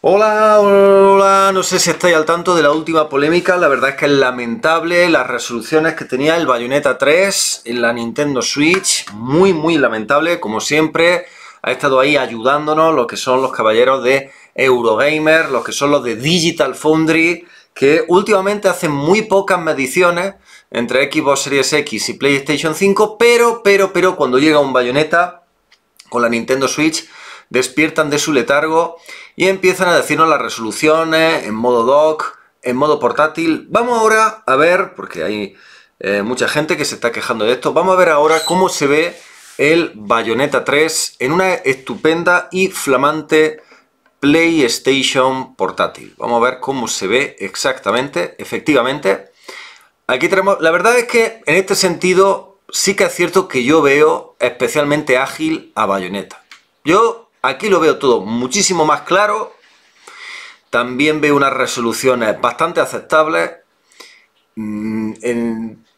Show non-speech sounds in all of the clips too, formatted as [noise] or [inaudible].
Hola, hola, no sé si estáis al tanto de la última polémica, la verdad es que es lamentable las resoluciones que tenía el Bayonetta 3 en la Nintendo Switch, muy muy lamentable, como siempre ha estado ahí ayudándonos los que son los caballeros de Eurogamer, los que son los de Digital Foundry, que últimamente hacen muy pocas mediciones entre Xbox Series X y PlayStation 5, pero, pero, pero cuando llega un Bayonetta con la Nintendo Switch despiertan de su letargo y empiezan a decirnos las resoluciones en modo dock, en modo portátil. Vamos ahora a ver, porque hay eh, mucha gente que se está quejando de esto, vamos a ver ahora cómo se ve el Bayonetta 3 en una estupenda y flamante PlayStation portátil. Vamos a ver cómo se ve exactamente, efectivamente. Aquí tenemos, la verdad es que en este sentido sí que es cierto que yo veo especialmente ágil a Bayonetta. Yo Aquí lo veo todo muchísimo más claro. También veo unas resoluciones bastante aceptables. Mm,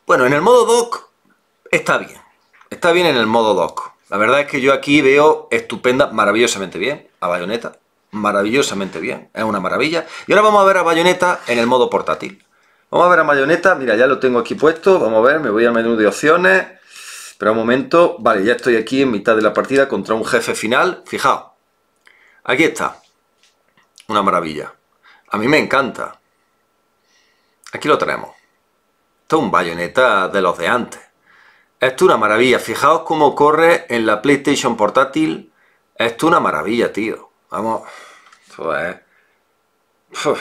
bueno, en el modo dock está bien. Está bien en el modo dock. La verdad es que yo aquí veo estupenda, maravillosamente bien a Bayonetta. Maravillosamente bien, es una maravilla. Y ahora vamos a ver a Bayonetta en el modo portátil. Vamos a ver a Bayonetta, mira, ya lo tengo aquí puesto. Vamos a ver, me voy al menú de opciones pero un momento. Vale, ya estoy aquí en mitad de la partida contra un jefe final. Fijaos. Aquí está. Una maravilla. A mí me encanta. Aquí lo tenemos. Esto es un bayoneta de los de antes. Esto es una maravilla. Fijaos cómo corre en la PlayStation portátil. Esto es una maravilla, tío. Vamos.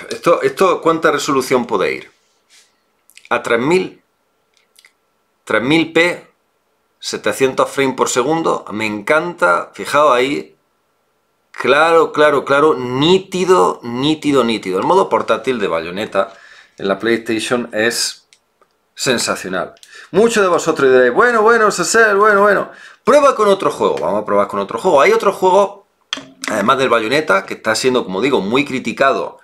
Esto, esto, ¿cuánta resolución puede ir? A 3000. 3000p 700 frames por segundo, me encanta, fijaos ahí, claro, claro, claro, nítido, nítido, nítido. El modo portátil de bayoneta en la PlayStation es sensacional. Muchos de vosotros diréis, bueno, bueno, César, bueno, bueno, prueba con otro juego, vamos a probar con otro juego. Hay otro juego, además del Bayonetta, que está siendo, como digo, muy criticado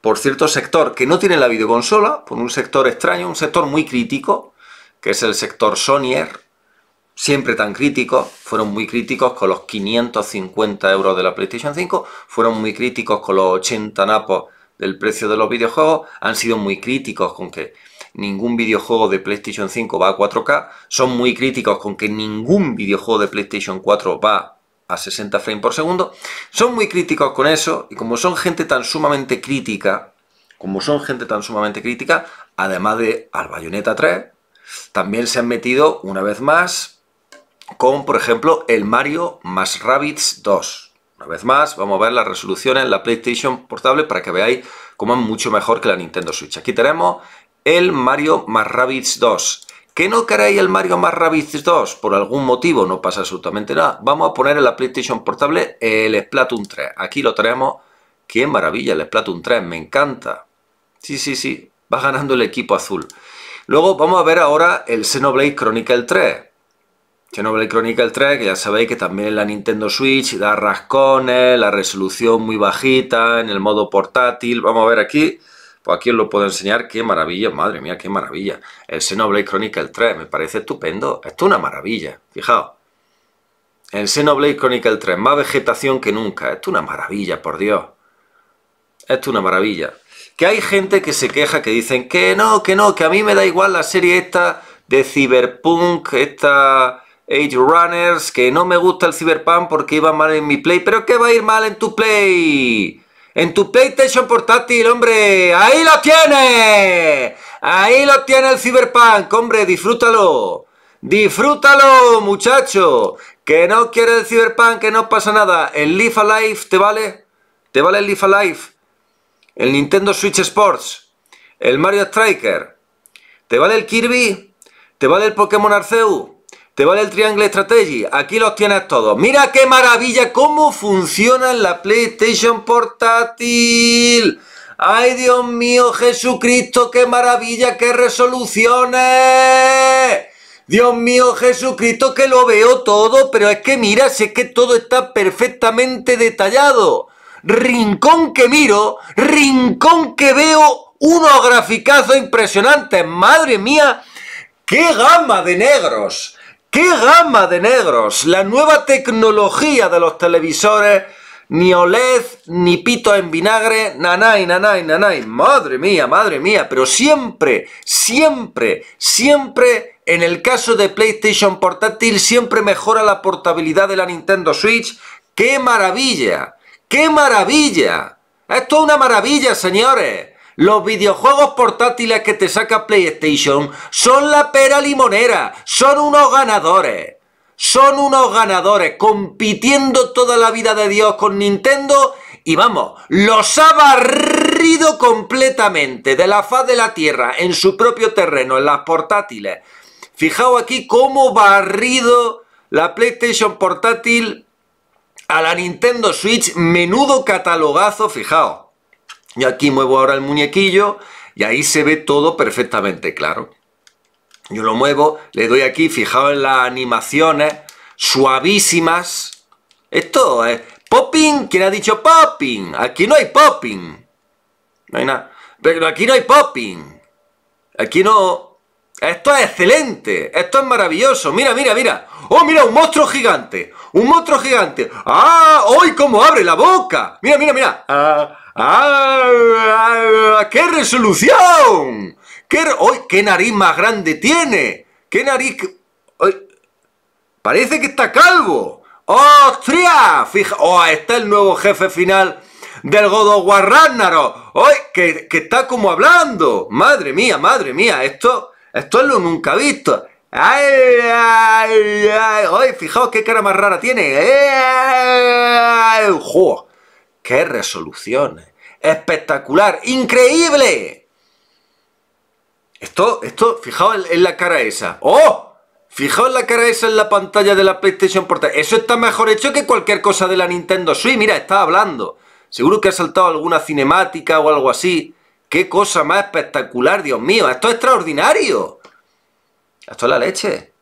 por cierto sector que no tiene la videoconsola, por un sector extraño, un sector muy crítico, que es el sector Sonyer, siempre tan críticos, fueron muy críticos con los 550 euros de la PlayStation 5, fueron muy críticos con los 80 napos del precio de los videojuegos, han sido muy críticos con que ningún videojuego de PlayStation 5 va a 4K, son muy críticos con que ningún videojuego de PlayStation 4 va a 60 frames por segundo, son muy críticos con eso y como son gente tan sumamente crítica, como son gente tan sumamente crítica, además de al Bayonetta 3, también se han metido una vez más con, por ejemplo, el Mario más Rabbids 2. Una vez más, vamos a ver las resolución en la PlayStation portable para que veáis cómo es mucho mejor que la Nintendo Switch. Aquí tenemos el Mario más Rabbids 2. ¿Que no queréis el Mario más Rabbids 2? Por algún motivo, no pasa absolutamente nada. Vamos a poner en la PlayStation portable el Splatoon 3. Aquí lo tenemos. ¡Qué maravilla el Splatoon 3! ¡Me encanta! Sí, sí, sí. Va ganando el equipo azul. Luego vamos a ver ahora el Xenoblade Chronicle 3. Xenoblade Chronicle 3, que ya sabéis que también la Nintendo Switch da rascones, la resolución muy bajita, en el modo portátil. Vamos a ver aquí, pues aquí os lo puedo enseñar. ¡Qué maravilla! ¡Madre mía, qué maravilla! El Xenoblade Chronicle 3, me parece estupendo. Esto es una maravilla, fijaos. El Xenoblade Chronicle 3, más vegetación que nunca. Esto es una maravilla, por Dios. Esto es una maravilla. Que hay gente que se queja, que dicen que no, que no, que a mí me da igual la serie esta de Cyberpunk, esta Age Runners, que no me gusta el Cyberpunk porque iba mal en mi Play. ¿Pero que va a ir mal en tu Play? En tu PlayStation portátil, hombre. ¡Ahí lo tiene! Ahí lo tiene el Cyberpunk, hombre. Disfrútalo. Disfrútalo, muchacho. Que no quiere el Cyberpunk, que no pasa nada. El Leaf Alive, ¿te vale? ¿Te vale el Leaf Alive? El Nintendo Switch Sports. El Mario Striker. ¿Te vale el Kirby? ¿Te vale el Pokémon Arceus? ¿Te vale el Triangle Strategy? Aquí los tienes todos. ¡Mira qué maravilla cómo funciona la PlayStation portátil! ¡Ay, Dios mío, Jesucristo, qué maravilla, qué resoluciones! Dios mío, Jesucristo, que lo veo todo, pero es que mira, si es que todo está perfectamente detallado. Rincón que miro, rincón que veo, unos graficazos impresionantes. ¡Madre mía, qué gama de negros! ¿Qué gama de negros! La nueva tecnología de los televisores, ni OLED, ni pito en vinagre, nanay, nanay, nanay. Madre mía, madre mía, pero siempre, siempre, siempre, en el caso de PlayStation Portátil, siempre mejora la portabilidad de la Nintendo Switch. ¡Qué maravilla! ¡Qué maravilla! ¡Esto es una maravilla, señores! Los videojuegos portátiles que te saca PlayStation son la pera limonera, son unos ganadores. Son unos ganadores compitiendo toda la vida de Dios con Nintendo y vamos, los ha barrido completamente de la faz de la tierra en su propio terreno, en las portátiles. Fijaos aquí cómo barrido la PlayStation portátil a la Nintendo Switch, menudo catalogazo, fijaos. Y aquí muevo ahora el muñequillo y ahí se ve todo perfectamente claro. Yo lo muevo, le doy aquí, fijaos en las animaciones suavísimas. Esto es popping. ¿Quién ha dicho popping? Aquí no hay popping. No hay nada. Pero aquí no hay popping. Aquí no... Esto es excelente. Esto es maravilloso. Mira, mira, mira. ¡Oh, mira! Un monstruo gigante. Un monstruo gigante. ¡Ah! ¡Hoy cómo abre la boca! Mira, mira, mira. Ah. ¡Ah! ¡Qué resolución! ¿Qué, oh, ¿Qué nariz más grande tiene! ¡Qué nariz! parece que está calvo. ¡Ostria! Fija, ¡Oh, está el nuevo jefe final del godo Guaránaro. ¡Oh, que, que, está como hablando! ¡Madre mía, madre mía! Esto, esto es lo nunca visto. ¡Ay, ay, ay! fijaos qué cara más rara tiene! ¡Eh, ¡Ay, jo! ¡Qué resoluciones! ¡Espectacular! ¡Increíble! Esto, esto, fijaos en, la cara esa. ¡Oh! Fijaos en la cara esa en la pantalla de la PlayStation Portable. Eso está mejor hecho que cualquier cosa de la Nintendo Switch. Mira, está hablando. Seguro que ha saltado alguna cinemática o algo así. ¡Qué cosa más espectacular, Dios mío! ¡Esto es extraordinario! Esto es la leche.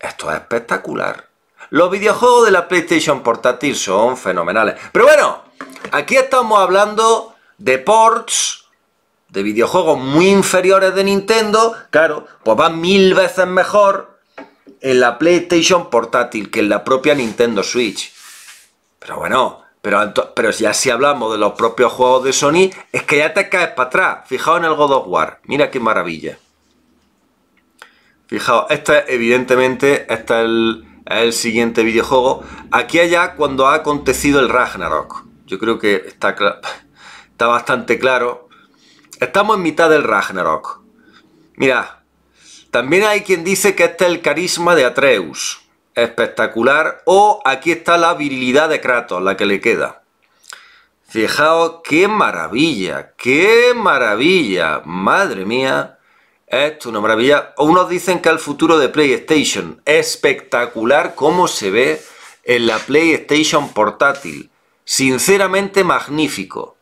Esto es espectacular. Los videojuegos de la PlayStation portátil son fenomenales. Pero bueno, aquí estamos hablando de ports, de videojuegos muy inferiores de Nintendo. Claro, pues van mil veces mejor en la PlayStation portátil que en la propia Nintendo Switch. Pero bueno, pero, pero ya si hablamos de los propios juegos de Sony, es que ya te caes para atrás. Fijaos en el God of War. Mira qué maravilla. Fijaos, este evidentemente, está es el, el siguiente videojuego. Aquí allá cuando ha acontecido el Ragnarok. Yo creo que está, bastante claro. Estamos en mitad del Ragnarok. Mira, también hay quien dice que este es el carisma de Atreus. Espectacular. O aquí está la virilidad de Kratos, la que le queda. Fijaos, qué maravilla, qué maravilla. Madre mía esto Es una maravilla. Unos dicen que el futuro de PlayStation. es Espectacular como se ve en la PlayStation portátil. Sinceramente magnífico.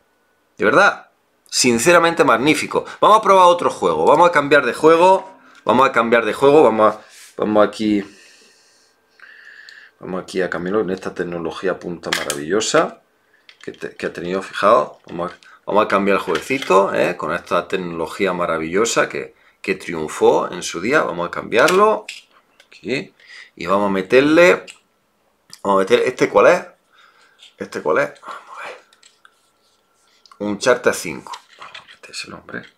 De verdad. Sinceramente magnífico. Vamos a probar otro juego. Vamos a cambiar de juego. Vamos a cambiar de juego. Vamos, a, vamos aquí. Vamos aquí a cambiarlo en esta tecnología punta maravillosa que, ha tenido. Fijaos. Vamos a, cambiar el jueguecito ¿eh? con esta tecnología maravillosa que, que triunfó en su día. Vamos a cambiarlo. Aquí. Y vamos a meterle... a ¿Este cuál es? ¿Este cuál es? Vamos a ver. Un charta 5. Este este vamos a meter ese nombre.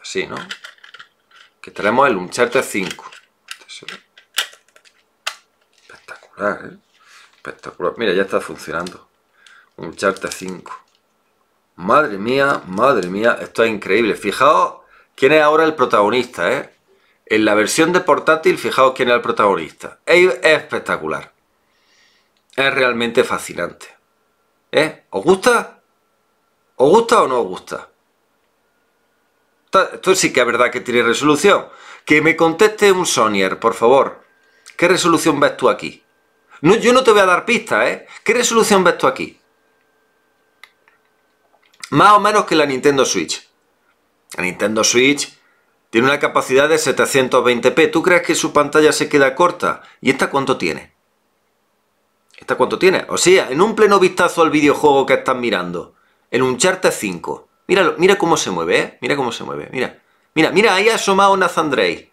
Así, ¿no? Que tenemos el Uncharted este 5. Espectacular, ¿eh? Espectacular. Mira, ya está funcionando. un Uncharted 5. Madre mía, madre mía, esto es increíble. Fijaos quién es ahora el protagonista, ¿eh? En la versión de portátil, fijaos quién es el protagonista. Es, espectacular. Es realmente fascinante. ¿Eh? ¿Os gusta? ¿Os gusta o no os gusta? Esto sí que es verdad que tiene resolución. Que me conteste un Sonier, por favor. ¿Qué resolución ves tú aquí? No, yo no te voy a dar pistas, ¿eh? ¿Qué resolución ves tú aquí? Más o menos que la Nintendo Switch. La Nintendo Switch tiene una capacidad de 720p. ¿Tú crees que su pantalla se queda corta? ¿Y esta cuánto tiene? ¿Esta cuánto tiene? O sea, en un pleno vistazo al videojuego que estás mirando, en un Charter 5. Míralo, mira cómo se mueve, ¿eh? Mira cómo se mueve, mira. Mira, mira, ahí ha asomado Nathan Drake.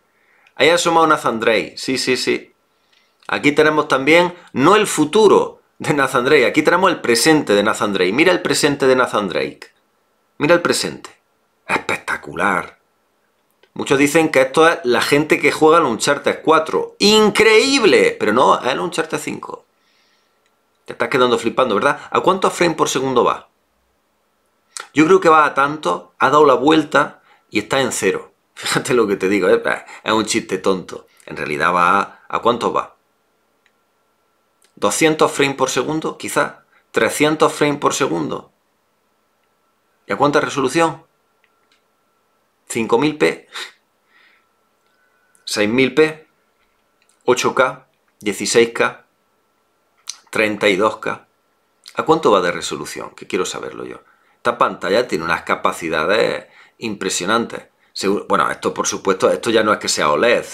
Ahí ha asomado Nathan Drake. Sí, sí, sí. Aquí tenemos también, no el futuro, de Nathan Drake. Aquí tenemos el presente de Nathan Drake. Mira el presente de Nathan Drake. Mira el presente. Espectacular. Muchos dicen que esto es la gente que juega en un charter 4. ¡Increíble! Pero no, es en Uncharted 5. Te estás quedando flipando, ¿verdad? ¿A cuántos frames por segundo va? Yo creo que va a tanto, ha dado la vuelta y está en cero. [laughs] Fíjate lo que te digo, ¿eh? es un chiste tonto. En realidad va a... ¿A cuántos va? 200 frames por segundo, quizá, 300 frames por segundo. ¿Y a cuánta resolución? 5000p, 6000p, 8K, 16K, 32K. ¿A cuánto va de resolución? Que quiero saberlo yo. Esta pantalla tiene unas capacidades impresionantes. bueno, esto por supuesto, esto ya no es que sea OLED,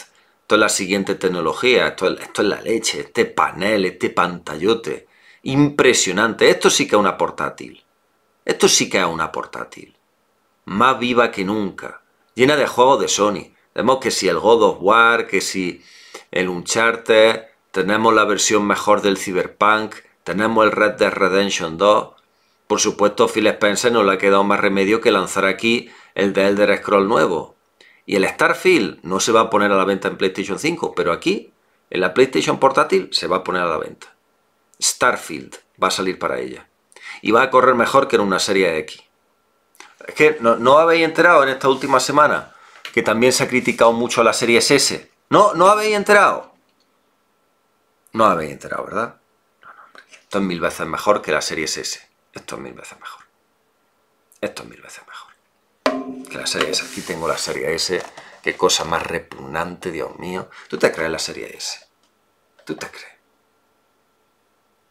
es la siguiente tecnología, esto es, la leche, este panel, este pantallote. Impresionante, esto sí que es una portátil. Esto sí que es una portátil. Más viva que nunca. Llena de juegos de Sony. Vemos que si el God of War, que si el Uncharted, tenemos la versión mejor del Cyberpunk, tenemos el Red Dead Redemption 2. Por supuesto, Phil Spencer no le ha quedado más remedio que lanzar aquí el de Elder Scroll nuevo. Y el Starfield no se va a poner a la venta en PlayStation 5, pero aquí, en la PlayStation portátil, se va a poner a la venta. Starfield va a salir para ella. Y va a correr mejor que en una serie X. Es que no, habéis enterado en esta última semana que también se ha criticado mucho a la serie S. No, no habéis enterado. No habéis enterado, ¿verdad? No, no, Esto es mil veces mejor que la serie S. Esto es mil veces mejor. Esto es mil veces mejor. La serie S, aquí tengo la serie S. Qué cosa más repugnante, Dios mío. ¿Tú te crees la serie S? ¿Tú te crees?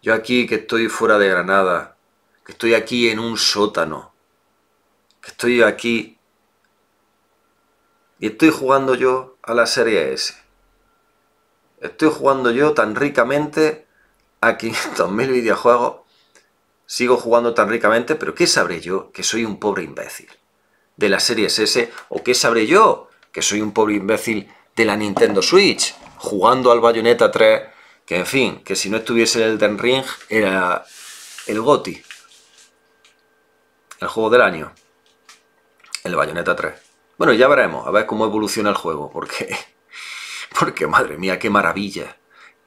Yo aquí que estoy fuera de Granada, que estoy aquí en un sótano, que estoy aquí y estoy jugando yo a la serie S. Estoy jugando yo tan ricamente a 500.000 videojuegos sigo jugando tan ricamente, pero ¿qué sabré yo que soy un pobre imbécil? de la serie S o qué sabré yo, que soy un pobre imbécil de la Nintendo Switch, jugando al Bayonetta 3, que en fin, que si no estuviese el Den Ring era el GOTI, el juego del año, el Bayonetta 3. Bueno, ya veremos, a ver cómo evoluciona el juego, porque, [laughs] porque madre mía, qué maravilla,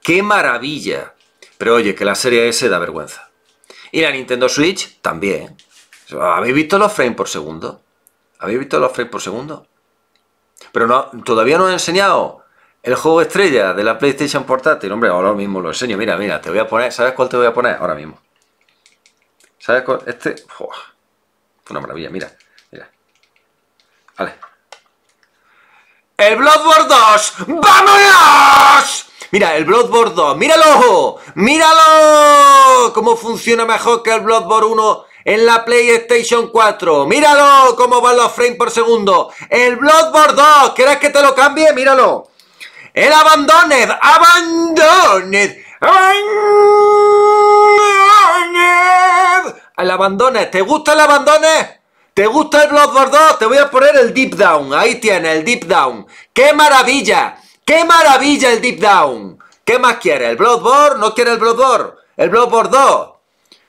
qué maravilla. Pero oye, que la serie S da vergüenza. Y la Nintendo Switch también. ¿Habéis visto los frames por segundo? ¿Habéis visto los frames por segundo? Pero no, todavía no he enseñado el juego estrella de la PlayStation Portátil. Hombre, ahora mismo lo enseño. Mira, mira, te voy a poner. ¿Sabes cuál te voy a poner? Ahora mismo. ¿Sabes cuál? Este. Fue una maravilla, mira. Mira. Vale. ¡El Bloodborne 2! ¡Vámonos! Mira, el Bloodborne 2, míralo, míralo, cómo funciona mejor que el Bloodborne 1 en la PlayStation 4. Míralo cómo van los frames por segundo. El Bloodborne 2, ¿quieres que te lo cambie? Míralo. El Abandoned, Abandoned, Abandoned. El Abandoned, ¿te gusta el Abandoned? ¿Te gusta el Bloodborne 2? Te voy a poner el Deep Down. Ahí tiene el Deep Down. ¡Qué maravilla! ¡Qué maravilla el Deep Down! ¿Qué más quiere? ¿El Bloodborne? ¿No quiere el Bloodborne? ¿El Bloodborne 2?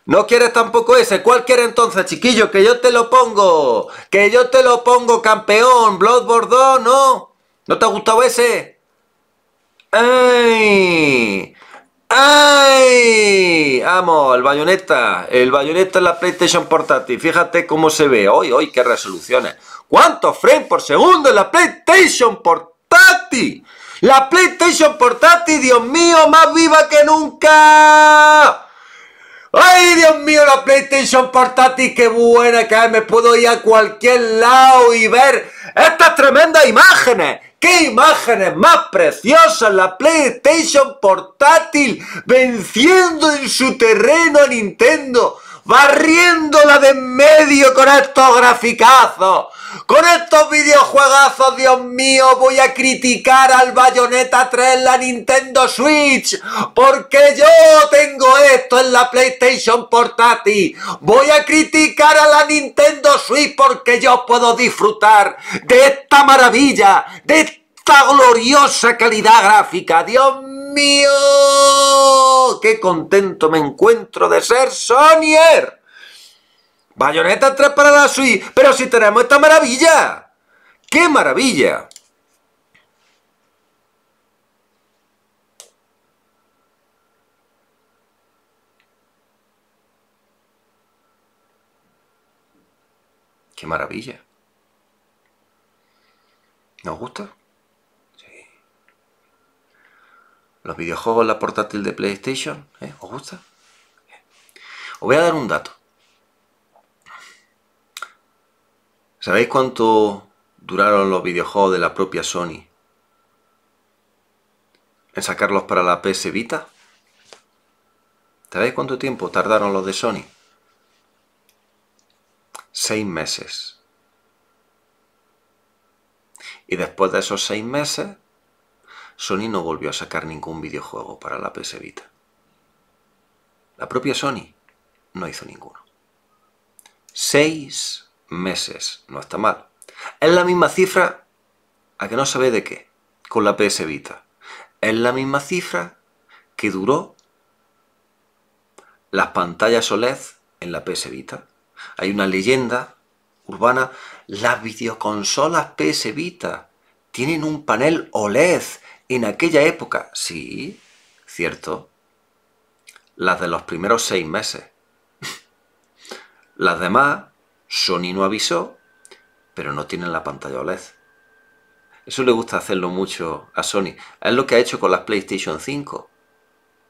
¿No quieres tampoco ese? ¿Cuál quieres entonces, chiquillo? Que yo te lo pongo. Que yo te lo pongo, campeón. Bloodborne ¿no? ¿No te ha gustado ese? ¡Ay! ¡Ay! Vamos, el bayoneta. El bayoneta en la PlayStation Portátil. Fíjate cómo se ve. ¡Hoy, hoy! ¡Qué resoluciones! ¿Cuántos frames por segundo en la PlayStation Portátil? ¡La PlayStation Portátil, Dios mío, más viva que nunca! ¡Ay, Dios mío, la PlayStation portátil! ¡Qué buena que Me puedo ir a cualquier lado y ver estas tremendas imágenes. ¡Qué imágenes más preciosas! La PlayStation portátil venciendo en su terreno a Nintendo barriéndola de en medio con estos graficazos, con estos videojuegazos, Dios mío, voy a criticar al Bayonetta 3 la Nintendo Switch, porque yo tengo esto en la PlayStation portátil, voy a criticar a la Nintendo Switch porque yo puedo disfrutar de esta maravilla, de esta gloriosa calidad gráfica, Dios mío mío! ¡Qué contento me encuentro de ser Sonier! Bayoneta tres para la pero si tenemos esta maravilla. ¡Qué maravilla! ¡Qué maravilla! ¿Nos gusta? los videojuegos, en la portátil de PlayStation. ¿eh? ¿Os gusta? Os voy a dar un dato. ¿Sabéis cuánto duraron los videojuegos de la propia Sony en sacarlos para la PS Vita? ¿Sabéis cuánto tiempo tardaron los de Sony? Seis meses. Y después de esos seis meses, Sony no volvió a sacar ningún videojuego para la PS Vita. La propia Sony no hizo ninguno. Seis meses, no está mal. Es la misma cifra a que no sabe de qué, con la PS Vita. Es la misma cifra que duró las pantallas OLED en la PS Vita. Hay una leyenda urbana, las videoconsolas PS Vita tienen un panel OLED en aquella época, sí, cierto, las de los primeros seis meses. las demás, Sony no avisó, pero no tienen la pantalla OLED. Eso le gusta hacerlo mucho a Sony. Es lo que ha hecho con las PlayStation 5,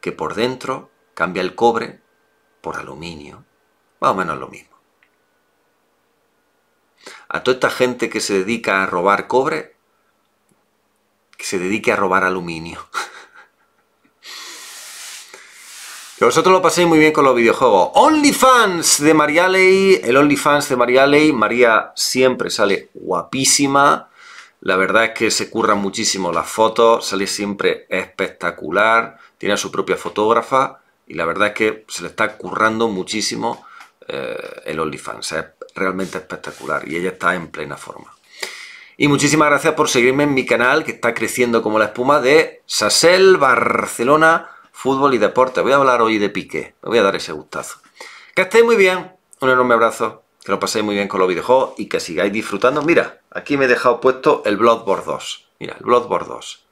que por dentro cambia el cobre por aluminio. Más o menos lo mismo. A toda esta gente que se dedica a robar cobre, que se dedique a robar aluminio. Que vosotros lo paséis muy bien con los videojuegos. OnlyFans de María Ley El OnlyFans de María Ley María siempre sale guapísima. La verdad es que se curran muchísimo las fotos. Sale siempre espectacular. Tiene a su propia fotógrafa. Y la verdad es que se le está currando muchísimo eh, el OnlyFans. Es realmente espectacular. Y ella está en plena forma. Y muchísimas gracias por seguirme en mi canal que está creciendo como la espuma de Sassel, Barcelona Fútbol y Deporte. Voy a hablar hoy de pique, me voy a dar ese gustazo. Que estéis muy bien, un enorme abrazo, que lo paséis muy bien con los videojuegos y que sigáis disfrutando. Mira, aquí me he dejado puesto el Bloodborne 2. Mira, el Bloodborne 2.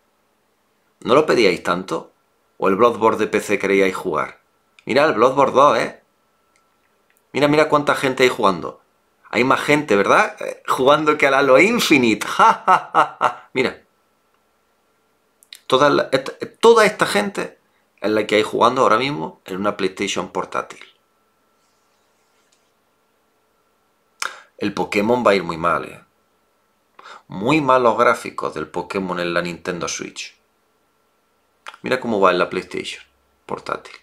¿No lo pedíais tanto? ¿O el Bloodborne de PC queríais jugar? Mira, el Bloodborne 2, ¿eh? Mira, mira cuánta gente hay jugando. Hay más gente, ¿verdad? Eh, jugando que a la lo Infinite. [laughs] Mira. Eh, toda, esta, gente es la que hay jugando ahora mismo en una PlayStation portátil. El Pokémon va a ir muy mal, eh. Muy malos gráficos del Pokémon en la Nintendo Switch. Mira cómo va en la PlayStation portátil.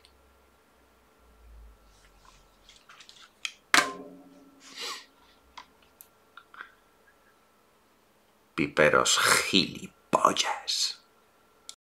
piperos gilipollas.